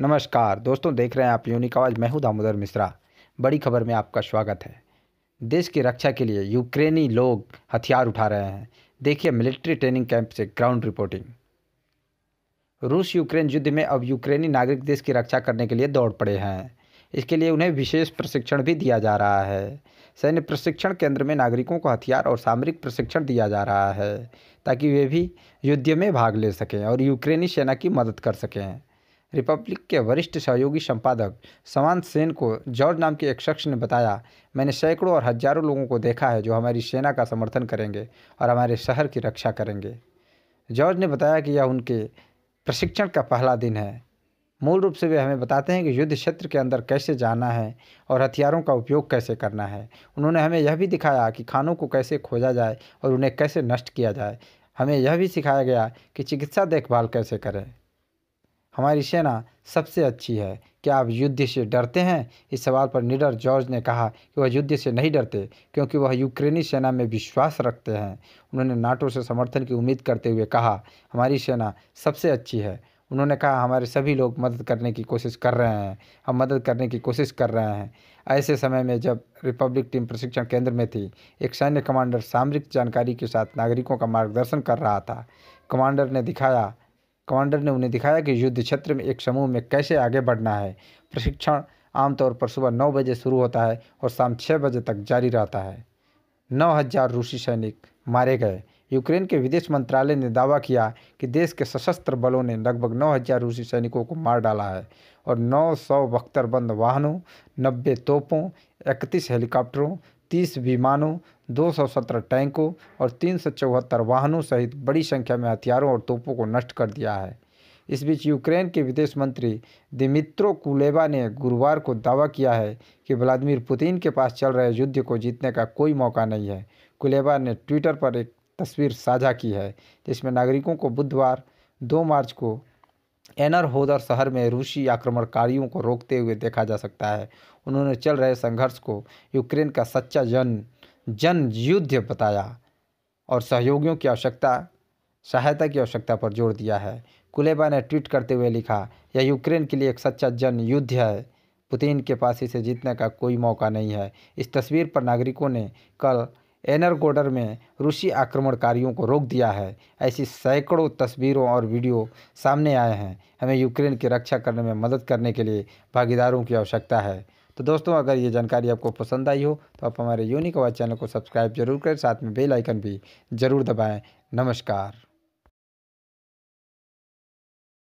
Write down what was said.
नमस्कार दोस्तों देख रहे हैं आप यूनिक आवाज़ मैं हूं दामोदर मिश्रा बड़ी खबर में आपका स्वागत है देश की रक्षा के लिए यूक्रेनी लोग हथियार उठा रहे हैं देखिए मिलिट्री ट्रेनिंग कैंप से ग्राउंड रिपोर्टिंग रूस यूक्रेन युद्ध में अब यूक्रेनी नागरिक देश की रक्षा करने के लिए दौड़ पड़े हैं इसके लिए उन्हें विशेष प्रशिक्षण भी दिया जा रहा है सैन्य प्रशिक्षण केंद्र में नागरिकों को हथियार और सामरिक प्रशिक्षण दिया जा रहा है ताकि वे भी युद्ध में भाग ले सकें और यूक्रेनी सेना की मदद कर सकें रिपब्लिक के वरिष्ठ सहयोगी संपादक समांत सेन को जॉर्ज नाम के एक शख्स ने बताया मैंने सैकड़ों और हजारों लोगों को देखा है जो हमारी सेना का समर्थन करेंगे और हमारे शहर की रक्षा करेंगे जॉर्ज ने बताया कि यह उनके प्रशिक्षण का पहला दिन है मूल रूप से वे हमें बताते हैं कि युद्ध क्षेत्र के अंदर कैसे जाना है और हथियारों का उपयोग कैसे करना है उन्होंने हमें यह भी दिखाया कि खानों को कैसे खोजा जाए और उन्हें कैसे नष्ट किया जाए हमें यह भी सिखाया गया कि चिकित्सा देखभाल कैसे करें हमारी सेना सबसे अच्छी है क्या आप युद्ध से डरते हैं इस सवाल पर निडर जॉर्ज ने कहा कि वह युद्ध से नहीं डरते क्योंकि वह यूक्रेनी सेना में विश्वास रखते हैं उन्होंने नाटो से समर्थन की उम्मीद करते हुए कहा हमारी सेना सबसे अच्छी है उन्होंने कहा हमारे सभी लोग मदद करने की कोशिश कर रहे हैं हम मदद करने की कोशिश कर रहे हैं ऐसे समय में जब रिपब्लिक टीम प्रशिक्षण केंद्र में थी एक सैन्य कमांडर सामरिक जानकारी के साथ नागरिकों का मार्गदर्शन कर रहा था कमांडर ने दिखाया कमांडर ने उन्हें दिखाया कि युद्ध क्षेत्र में एक समूह में कैसे आगे बढ़ना है प्रशिक्षण आमतौर पर सुबह नौ बजे शुरू होता है और शाम छः बजे तक जारी रहता है नौ हज़ार रूसी सैनिक मारे गए यूक्रेन के विदेश मंत्रालय ने दावा किया कि देश के सशस्त्र बलों ने लगभग नौ हज़ार रूसी सैनिकों को मार डाला है और नौ सौ बख्तरबंद वाहनों नब्बे तोपों इकतीस हेलीकॉप्टरों तीस विमानों दो सौ सत्रह टैंकों और तीन सौ चौहत्तर वाहनों सहित बड़ी संख्या में हथियारों और तोपों को नष्ट कर दिया है इस बीच यूक्रेन के विदेश मंत्री दिमित्रो कुलेबा ने गुरुवार को दावा किया है कि व्लादिमिर पुतिन के पास चल रहे युद्ध को जीतने का कोई मौका नहीं है कुलेबा ने ट्विटर पर एक तस्वीर साझा की है जिसमें नागरिकों को बुधवार दो मार्च को एनरहोदर शहर में रूसी आक्रमणकारियों को रोकते हुए देखा जा सकता है उन्होंने चल रहे संघर्ष को यूक्रेन का सच्चा जन जन युद्ध बताया और सहयोगियों की आवश्यकता सहायता की आवश्यकता पर जोर दिया है कुलेबा ने ट्वीट करते हुए लिखा यह यूक्रेन के लिए एक सच्चा जन युद्ध है पुतिन के पास इसे जीतने का कोई मौका नहीं है इस तस्वीर पर नागरिकों ने कल एनरगोडर में रूसी आक्रमणकारियों को रोक दिया है ऐसी सैकड़ों तस्वीरों और वीडियो सामने आए हैं हमें यूक्रेन की रक्षा करने में मदद करने के लिए भागीदारों की आवश्यकता है तो दोस्तों अगर ये जानकारी आपको पसंद आई हो तो आप हमारे यूनिक आवाज़ चैनल को सब्सक्राइब जरूर करें साथ में बेल आइकन भी ज़रूर दबाएं नमस्कार